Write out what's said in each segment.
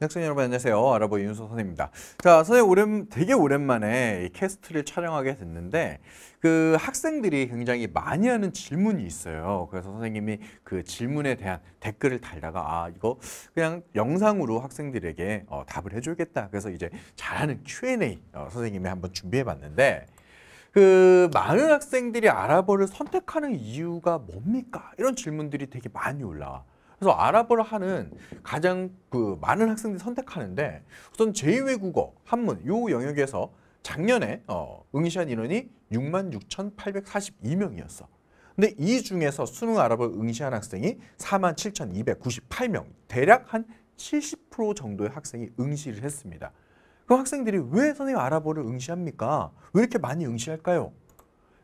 학생 여러분 안녕하세요. 아랍어 윤서 선입니다. 생 자, 선생님 오랜 되게 오랜만에 이 캐스트를 촬영하게 됐는데 그 학생들이 굉장히 많이 하는 질문이 있어요. 그래서 선생님이 그 질문에 대한 댓글을 달다가 아 이거 그냥 영상으로 학생들에게 어, 답을 해줘야겠다. 그래서 이제 잘하는 Q&A 어, 선생님이 한번 준비해봤는데 그 많은 학생들이 아랍어를 선택하는 이유가 뭡니까? 이런 질문들이 되게 많이 올라와. 그래서 아랍어를 하는 가장 그 많은 학생들이 선택하는데 우선 제2외국어, 한문 요 영역에서 작년에 어, 응시한 인원이 66,842명이었어. 근데 이 중에서 수능 아랍어 응시한 학생이 47,298명, 대략 한 70% 정도의 학생이 응시를 했습니다. 그럼 학생들이 왜 선생님 아랍어를 응시합니까? 왜 이렇게 많이 응시할까요?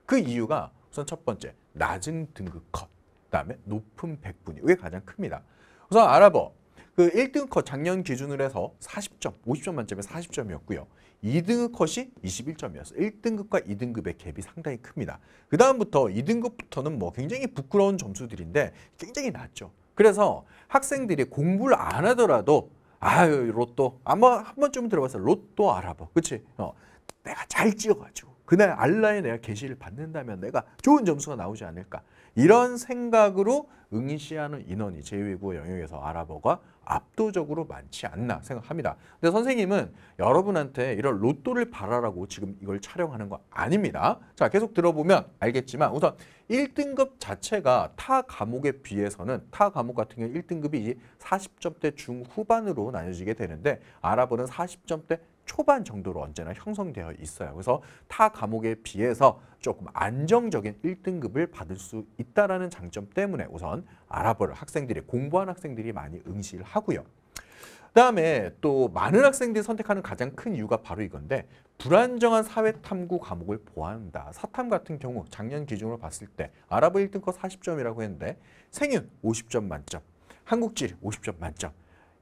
그 이유가 우선 첫 번째, 낮은 등급 컷. 그다음에 높은 백분위 이게 가장 큽니다. 우선 알아봐. 그 1등 컷 작년 기준으로 해서 40점, 50점 만점에 40점이었고요. 2등급 컷이 2 1점이었어 1등급과 2등급의 갭이 상당히 큽니다. 그 다음부터 2등급부터는 뭐 굉장히 부끄러운 점수들인데 굉장히 낮죠. 그래서 학생들이 공부를 안 하더라도 아유 로또 아마 한 번쯤 들어봤어 로또 알아봐 그치 어, 내가 잘 찍어가지고 그날 알라에 내가 계시를 받는다면 내가 좋은 점수가 나오지 않을까. 이런 생각으로 응시하는 인원이 제2외국 영역에서 아랍어가 압도적으로 많지 않나 생각합니다. 근데 선생님은 여러분한테 이런 로또를 바라라고 지금 이걸 촬영하는 거 아닙니다. 자, 계속 들어보면 알겠지만 우선 1등급 자체가 타 과목에 비해서는 타 과목 같은 경우 1등급이 40점대 중후반으로 나뉘어지게 되는데 아랍어는 40점대 초반 정도로 언제나 형성되어 있어요. 그래서 타 과목에 비해서 조금 안정적인 1등급을 받을 수있다는 장점 때문에 우선 아랍어를 학생들이 공부한 학생들이 많이 응시를 하고요. 그다음에 또 많은 학생들이 선택하는 가장 큰 이유가 바로 이건데 불안정한 사회탐구 과목을 보완한다. 사탐 같은 경우 작년 기준으로 봤을 때 아랍어 1등급 40점이라고 했는데 생윤 50점 만점, 한국지 50점 만점,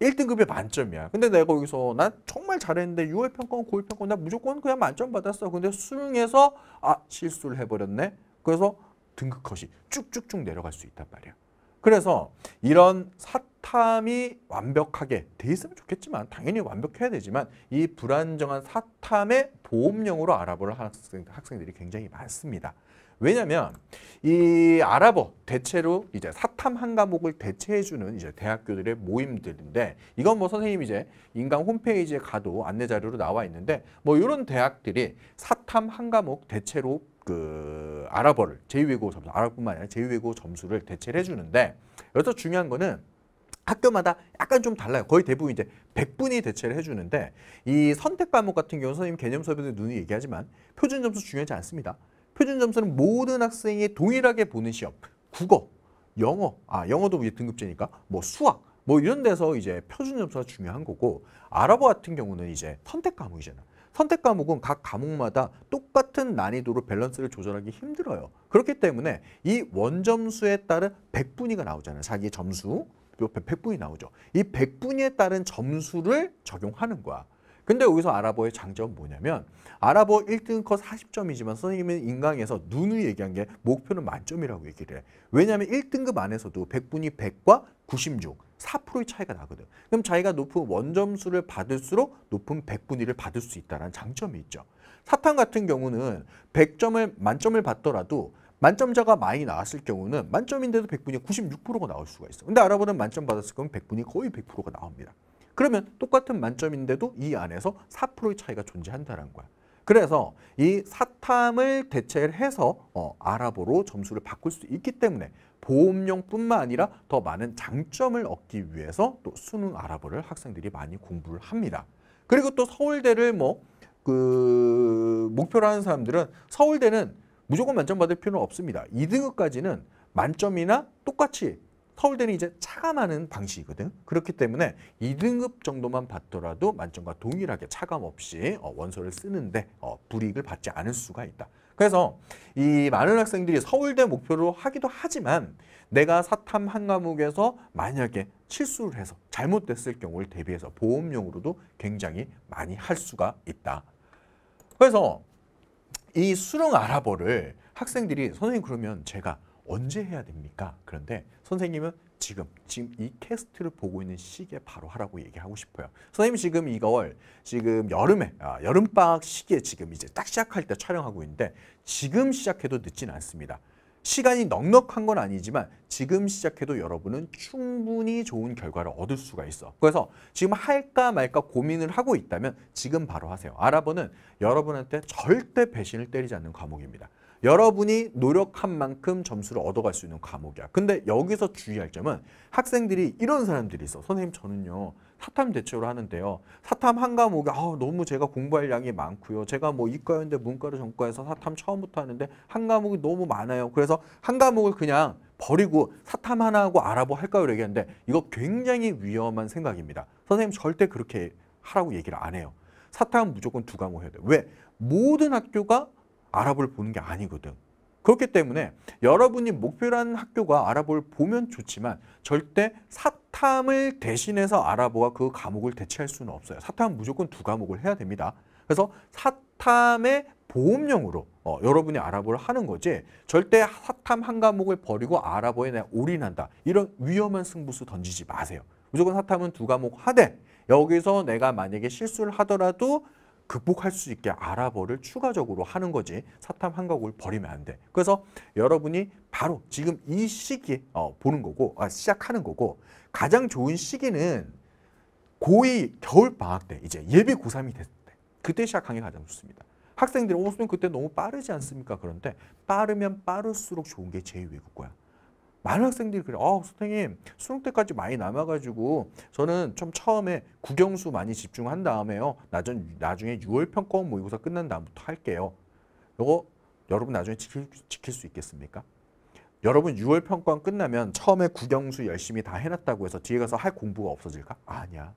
1등급이 만점이야. 근데 내가 거기서 난 정말 잘했는데 6월 평가원, 9월 평가원 나 무조건 그냥 만점 받았어. 근데 수능에서 아 실수를 해버렸네. 그래서 등급컷이 쭉쭉쭉 내려갈 수 있단 말이야. 그래서 이런 사태 사탐이 완벽하게 돼 있으면 좋겠지만 당연히 완벽해야 되지만 이 불안정한 사탐의 보험용으로 알아랍를 학생, 학생들이 굉장히 많습니다. 왜냐하면 이 아랍어 대체로 이제 사탐 한 과목을 대체해주는 이제 대학교들의 모임들인데 이건 뭐 선생님 이제 인강 홈페이지에 가도 안내 자료로 나와 있는데 뭐 이런 대학들이 사탐 한 과목 대체로 그 아랍어를 제2외고 점수 아랍뿐만 아니라 제2외고 점수를 대체를 해주는데 여기서 중요한 거는 학교마다 약간 좀 달라요. 거의 대부분 이제 100분이 대체를 해주는데 이 선택 과목 같은 경우 선생님 개념 서비에 눈이 얘기하지만 표준 점수 중요하지 않습니다. 표준 점수는 모든 학생이 동일하게 보는 시험, 국어, 영어, 아 영어도 이제 등급제니까 뭐 수학, 뭐 이런 데서 이제 표준 점수가 중요한 거고 아랍어 같은 경우는 이제 선택 과목이잖아. 선택 과목은 각 과목마다 똑같은 난이도로 밸런스를 조절하기 힘들어요. 그렇기 때문에 이 원점수에 따른 100분위가 나오잖아요. 자기 점수. 옆에 백분이 나오죠. 이백0 0분에 따른 점수를 적용하는 거야. 근데 여기서 아랍어의 장점은 뭐냐면 아랍어 1등 컷 40점이지만 선생님은 인강에서 눈을 얘기한 게 목표는 만점이라고 얘기를 해. 왜냐하면 1등급 안에서도 백분이 100과 96, 4%의 차이가 나거든. 그럼 자기가 높은 원점수를 받을수록 높은 백분위를 받을 수 있다는 장점이 있죠. 사탕 같은 경우는 100점을 만점을 받더라도 만점자가 많이 나왔을 경우는 만점인데도 100분이 96%가 나올 수가 있어. 근데 알아보는 만점 받았을 거면 100분이 거의 100%가 나옵니다. 그러면 똑같은 만점인데도 이 안에서 4%의 차이가 존재한다는 거야. 그래서 이 사탐을 대체 해서 어, 아랍어로 점수를 바꿀 수 있기 때문에 보험용뿐만 아니라 더 많은 장점을 얻기 위해서 또 수능 아랍어를 학생들이 많이 공부를 합니다. 그리고 또 서울대를 뭐 그 목표로 하는 사람들은 서울대는 무조건 만점 받을 필요는 없습니다. 2등급까지는 만점이나 똑같이 서울대는 이제 차감하는 방식이거든. 그렇기 때문에 2등급 정도만 받더라도 만점과 동일하게 차감 없이 어, 원서를 쓰는데 어, 불이익을 받지 않을 수가 있다. 그래서 이 많은 학생들이 서울대 목표로 하기도 하지만 내가 사탐 한 과목에서 만약에 실수를 해서 잘못됐을 경우를 대비해서 보험용으로도 굉장히 많이 할 수가 있다. 그래서 이 수능 아랍어를 학생들이 선생님 그러면 제가 언제 해야 됩니까? 그런데 선생님은 지금 지금 이 캐스트를 보고 있는 시기에 바로 하라고 얘기하고 싶어요. 선생님 지금 이걸 지금 여름에 아, 여름 방학 시기에 지금 이제 딱 시작할 때 촬영하고 있는데 지금 시작해도 늦진 않습니다. 시간이 넉넉한 건 아니지만 지금 시작해도 여러분은 충분히 좋은 결과를 얻을 수가 있어. 그래서 지금 할까 말까 고민을 하고 있다면 지금 바로 하세요. 아랍어는 여러분한테 절대 배신을 때리지 않는 과목입니다. 여러분이 노력한 만큼 점수를 얻어갈 수 있는 과목이야. 근데 여기서 주의할 점은 학생들이 이런 사람들이 있어. 선생님 저는요. 사탐 대체로 하는데요. 사탐 한 과목에 아, 너무 제가 공부할 양이 많고요. 제가 뭐 이과였는데 문과로 전과해서 사탐 처음부터 하는데 한 과목이 너무 많아요. 그래서 한 과목을 그냥 버리고 사탐 하나 하고 알아보 할까요? 얘기하는데 이거 굉장히 위험한 생각입니다. 선생님 절대 그렇게 하라고 얘기를 안 해요. 사탐은 무조건 두 과목 해야 돼요. 왜? 모든 학교가 아랍을 보는 게 아니거든. 그렇기 때문에 여러분이 목표라는 학교가 아랍을 보면 좋지만 절대 사탐을 대신해서 아랍어가 그 과목을 대체할 수는 없어요. 사탐은 무조건 두 과목을 해야 됩니다. 그래서 사탐의 보험용으로 어, 여러분이 아랍어를 하는 거지 절대 사탐 한 과목을 버리고 아랍어에 내가 올인한다. 이런 위험한 승부수 던지지 마세요. 무조건 사탐은 두 과목 하되 여기서 내가 만약에 실수를 하더라도 극복할 수 있게 알아보를 추가적으로 하는 거지 사탐 한가구를 버리면 안 돼. 그래서 여러분이 바로 지금 이 시기에 어, 보는 거고 아, 시작하는 거고 가장 좋은 시기는 고2 겨울 방학 때 이제 예비 고3이 됐을 때 그때 시작하는 게 가장 좋습니다. 학생들이 오수님 어, 그때 너무 빠르지 않습니까? 그런데 빠르면 빠를수록 좋은 게 제2외국어야. 많은 학생들이 그래. 아, 선생님, 수능 때까지 많이 남아가지고 저는 좀 처음에 국영수 많이 집중한 다음에요. 나전, 나중에 6월 평가원 모의고사 끝난 다음부터 할게요. 이거 여러분 나중에 지킬, 지킬 수 있겠습니까? 여러분 6월 평가원 끝나면 처음에 국영수 열심히 다 해놨다고 해서 뒤에 가서 할 공부가 없어질까? 아니야.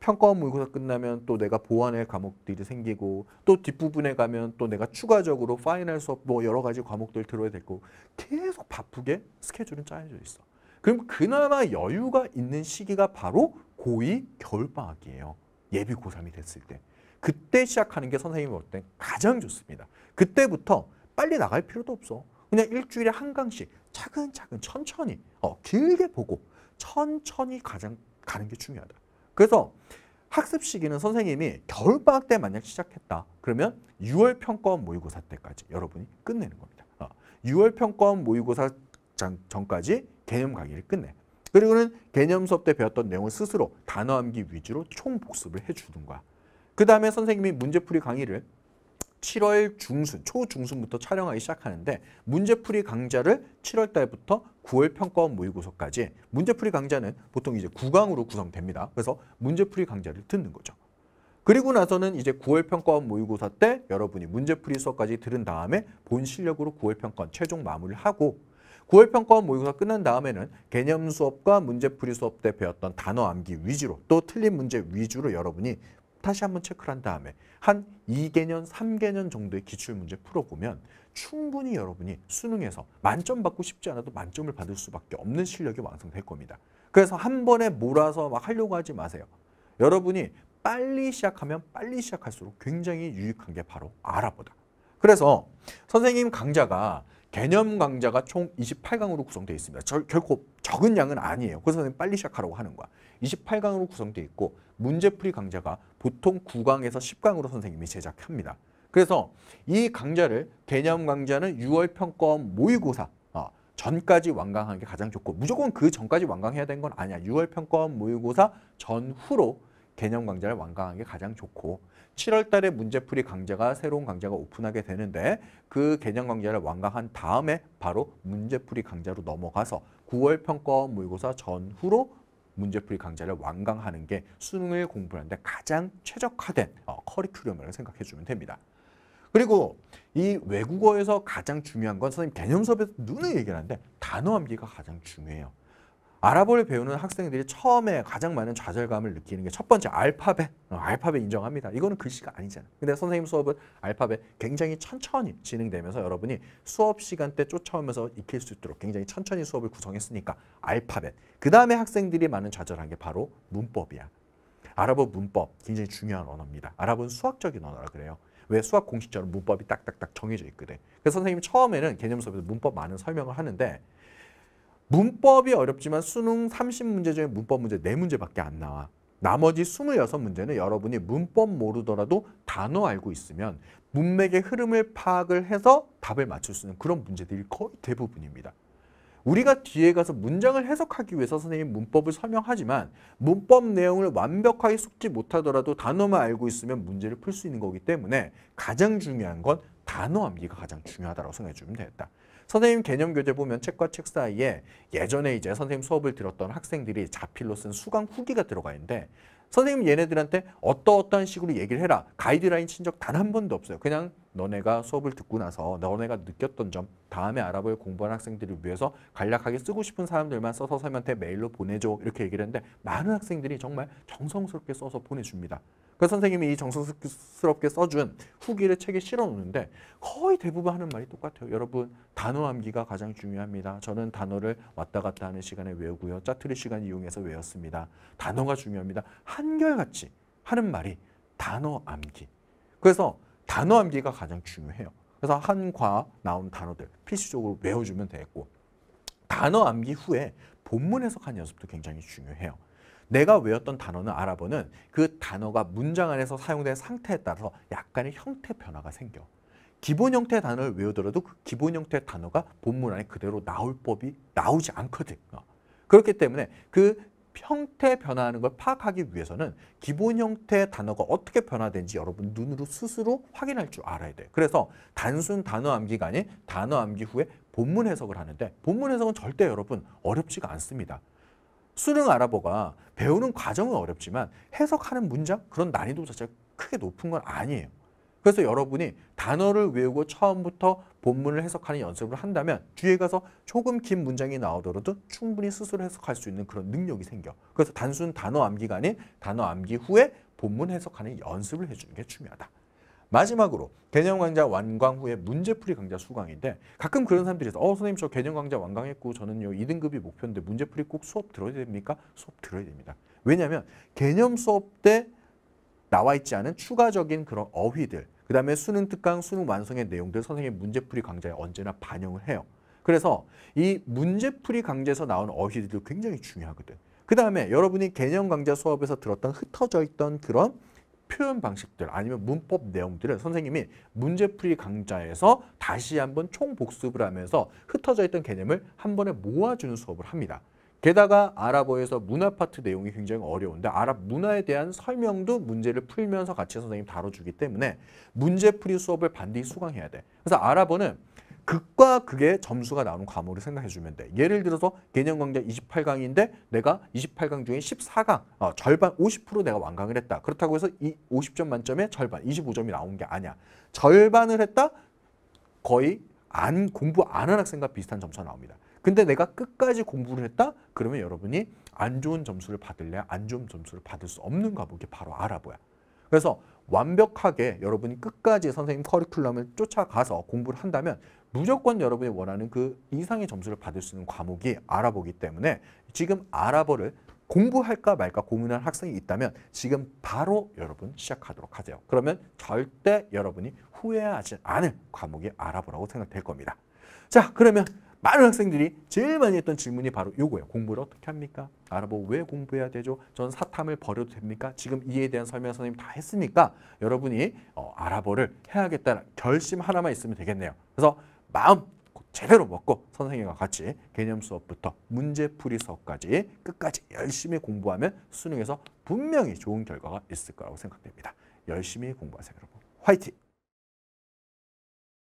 평가원 모의고사 끝나면 또 내가 보완할 과목들이 생기고 또 뒷부분에 가면 또 내가 추가적으로 파이널 수업 뭐 여러 가지 과목들 들어야 되고 계속 바쁘게 스케줄은 짜여져 있어. 그럼 그나마 여유가 있는 시기가 바로 고2 겨울방학이에요. 예비 고3이 됐을 때. 그때 시작하는 게 선생님이 볼 땐 가장 좋습니다. 그때부터 빨리 나갈 필요도 없어. 그냥 일주일에 한 강씩 차근차근 천천히 어, 길게 보고 천천히 가장 가는 게 중요하다. 그래서 학습 시기는 선생님이 겨울방학 때 만약 시작했다. 그러면 6월 평가원 모의고사 때까지 여러분이 끝내는 겁니다. 6월 어, 평가원 모의고사 전까지 개념 강의를 끝내. 그리고는 개념 수업 때 배웠던 내용을 스스로 단어 암기 위주로 총 복습을 해주는 거야. 그 다음에 선생님이 문제풀이 강의를 7월 중순, 초중순부터 촬영하기 시작하는데 문제풀이 강좌를 7월 달부터 9월 평가원 모의고사까지 문제풀이 강좌는 보통 이제 9강으로 구성됩니다. 그래서 문제풀이 강좌를 듣는 거죠. 그리고 나서는 이제 9월 평가원 모의고사 때 여러분이 문제풀이 수업까지 들은 다음에 본 실력으로 9월 평가원 최종 마무리를 하고 9월 평가원 모의고사 끝난 다음에는 개념 수업과 문제풀이 수업 때 배웠던 단어 암기 위주로 또 틀린 문제 위주로 여러분이 다시 한번 체크를 한 다음에 한 2개년, 3개년 정도의 기출문제 풀어보면 충분히 여러분이 수능에서 만점 받고 싶지 않아도 만점을 받을 수밖에 없는 실력이 완성될 겁니다. 그래서 한 번에 몰아서 막 하려고 하지 마세요. 여러분이 빨리 시작하면 빨리 시작할수록 굉장히 유익한 게 바로 알아보다 그래서 선생님 강좌가 개념 강좌가 총 28강으로 구성되어 있습니다. 저, 결코 적은 양은 아니에요. 그래서 빨리 시작하라고 하는 거야. 28강으로 구성되어 있고 문제풀이 강좌가 보통 9강에서 10강으로 선생님이 제작합니다. 그래서 이 강좌를 개념 강좌는 6월 평가원 모의고사 어, 전까지 완강하는 게 가장 좋고 무조건 그 전까지 완강해야 되는 건 아니야. 6월 평가원 모의고사 전후로 개념 강좌를 완강하는 게 가장 좋고 7월 달에 문제풀이 강좌가 새로운 강좌가 오픈하게 되는데 그 개념 강좌를 완강한 다음에 바로 문제풀이 강좌로 넘어가서 9월 평가원 모의고사 전후로 문제풀이 강좌를 완강하는 게 수능을 공부하는 데 가장 최적화된 어, 커리큘럼이라고 생각해 주면 됩니다. 그리고 이 외국어에서 가장 중요한 건 선생님 개념 수업에서 눈을 얘기하는데 단어 암기가 가장 중요해요. 아랍어를 배우는 학생들이 처음에 가장 많은 좌절감을 느끼는 게 첫 번째 알파벳. 어, 알파벳 인정합니다. 이거는 글씨가 아니잖아요. 근데 선생님 수업은 알파벳 굉장히 천천히 진행되면서 여러분이 수업 시간 때 쫓아오면서 익힐 수 있도록 굉장히 천천히 수업을 구성했으니까 알파벳. 그 다음에 학생들이 많은 좌절한 게 바로 문법이야. 아랍어 문법 굉장히 중요한 언어입니다. 아랍은 수학적인 언어라 그래요. 왜 수학 공식처럼 문법이 딱딱딱 정해져 있거든. 그래서 선생님이 처음에는 개념 수업에서 문법 많은 설명을 하는데 문법이 어렵지만 수능 30문제 중에 문법 문제 4문제밖에 안 나와. 나머지 26문제는 여러분이 문법 모르더라도 단어 알고 있으면 문맥의 흐름을 파악을 해서 답을 맞출 수 있는 그런 문제들이 거의 대부분입니다. 우리가 뒤에 가서 문장을 해석하기 위해서 선생님 문법을 설명하지만 문법 내용을 완벽하게 숙지 못하더라도 단어만 알고 있으면 문제를 풀 수 있는 거기 때문에 가장 중요한 건 단어 암기가 가장 중요하다고 생각해 주면 되겠다. 선생님 개념 교재 보면 책과 책 사이에 예전에 이제 선생님 수업을 들었던 학생들이 자필로 쓴 수강 후기가 들어가 있는데 선생님 얘네들한테 어떠어떠한 식으로 얘기를 해라. 가이드라인 친 적 단 한 번도 없어요. 그냥 너네가 수업을 듣고 나서 너네가 느꼈던 점 다음에 알아볼 공부한 학생들을 위해서 간략하게 쓰고 싶은 사람들만 써서 선생님한테 메일로 보내줘 이렇게 얘기를 했는데 많은 학생들이 정말 정성스럽게 써서 보내줍니다. 그 선생님이 이 정성스럽게 써준 후기를 책에 실어놓는데 거의 대부분 하는 말이 똑같아요. 여러분 단어 암기가 가장 중요합니다. 저는 단어를 왔다 갔다 하는 시간에 외우고요. 짜투리 시간 이용해서 외웠습니다. 단어가 중요합니다. 한결같이 하는 말이 단어 암기. 그래서 단어 암기가 가장 중요해요. 그래서 한과 나온 단어들 필수적으로 외워주면 되겠고 단어 암기 후에 본문 해석한 연습도 굉장히 중요해요. 내가 외웠던 단어는 알아보는 그 단어가 문장 안에서 사용된 상태에 따라서 약간의 형태 변화가 생겨. 기본 형태의 단어를 외우더라도 그 기본 형태의 단어가 본문 안에 그대로 나올 법이 나오지 않거든. 어. 그렇기 때문에 그 형태 변화하는 걸 파악하기 위해서는 기본 형태의 단어가 어떻게 변화된지 여러분 눈으로 스스로 확인할 줄 알아야 돼요. 그래서 단순 단어 암기가 아닌 단어 암기 후에 본문 해석을 하는데 본문 해석은 절대 여러분 어렵지가 않습니다. 수능 알아보가 배우는 과정은 어렵지만 해석하는 문장 그런 난이도 자체가 크게 높은 건 아니에요. 그래서 여러분이 단어를 외우고 처음부터 본문을 해석하는 연습을 한다면 뒤에 가서 조금 긴 문장이 나오더라도 충분히 스스로 해석할 수 있는 그런 능력이 생겨. 그래서 단순 단어 암기가 아닌 단어 암기 후에 본문 해석하는 연습을 해주는 게 중요하다. 마지막으로 개념 강좌 완강 후에 문제풀이 강좌 수강인데 가끔 그런 사람들이 있어. 어, 선생님 저 개념 강좌 완강했고 저는요 2등급이 목표인데 문제풀이 꼭 수업 들어야 됩니까? 수업 들어야 됩니다. 왜냐하면 개념 수업 때 나와 있지 않은 추가적인 그런 어휘들 그 다음에 수능 특강, 수능 완성의 내용들 선생님 문제풀이 강좌에 언제나 반영을 해요. 그래서 이 문제풀이 강좌에서 나온 어휘들도 굉장히 중요하거든. 그 다음에 여러분이 개념 강좌 수업에서 들었던 흩어져 있던 그런 표현 방식들 아니면 문법 내용들은 선생님이 문제풀이 강좌에서 다시 한번 총복습을 하면서 흩어져 있던 개념을 한 번에 모아주는 수업을 합니다. 게다가 아랍어에서 문화 파트 내용이 굉장히 어려운데 아랍 문화에 대한 설명도 문제를 풀면서 같이 선생님 다뤄주기 때문에 문제풀이 수업을 반드시 수강해야 돼. 그래서 아랍어는 극과 극의 점수가 나오는 과목을 생각해 주면 돼. 예를 들어서 개념강좌 28강인데 내가 28강 중에 14강, 어, 절반 50% 내가 완강을 했다. 그렇다고 해서 이 50점 만점에 절반, 25점이 나온 게 아니야. 절반을 했다? 거의 안 공부 안 한 학생과 비슷한 점수가 나옵니다. 근데 내가 끝까지 공부를 했다? 그러면 여러분이 안 좋은 점수를 받을래야 안 좋은 점수를 받을 수 없는 과목이 바로 알아보야 그래서 완벽하게 여러분이 끝까지 선생님 커리큘럼을 쫓아가서 공부를 한다면 무조건 여러분이 원하는 그 이상의 점수를 받을 수 있는 과목이 알아보기 때문에 지금 아랍어를 공부할까 말까 고민하는 학생이 있다면 지금 바로 여러분 시작하도록 하세요. 그러면 절대 여러분이 후회하지 않을 과목이 아랍어라고 생각될 겁니다. 자 그러면 많은 학생들이 제일 많이 했던 질문이 바로 이거예요. 공부를 어떻게 합니까? 아랍어 왜 공부해야 되죠? 전 사탐을 버려도 됩니까? 지금 이에 대한 설명 선생님 다 했으니까 여러분이 어, 아랍어를 해야겠다는 결심 하나만 있으면 되겠네요. 그래서 마음 제대로 먹고 선생님과 같이 개념 수업부터 문제풀이 수업까지 끝까지 열심히 공부하면 수능에서 분명히 좋은 결과가 있을 거라고 생각됩니다. 열심히 공부하세요 여러분. 화이팅!